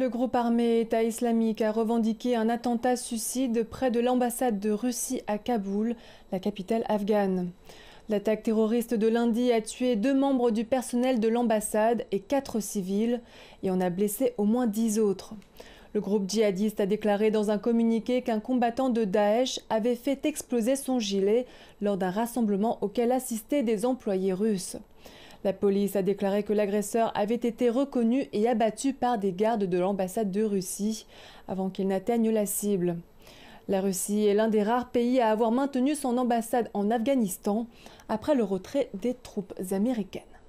Le groupe armé État islamique a revendiqué un attentat-suicide près de l'ambassade de Russie à Kaboul, la capitale afghane. L'attaque terroriste de lundi a tué deux membres du personnel de l'ambassade et quatre civils et en a blessé au moins dix autres. Le groupe djihadiste a déclaré dans un communiqué qu'un combattant de Daesh avait fait exploser son gilet lors d'un rassemblement auquel assistaient des employés russes. La police a déclaré que l'agresseur avait été reconnu et abattu par des gardes de l'ambassade de Russie avant qu'il n'atteigne la cible. La Russie est l'un des rares pays à avoir maintenu son ambassade en Afghanistan après le retrait des troupes américaines.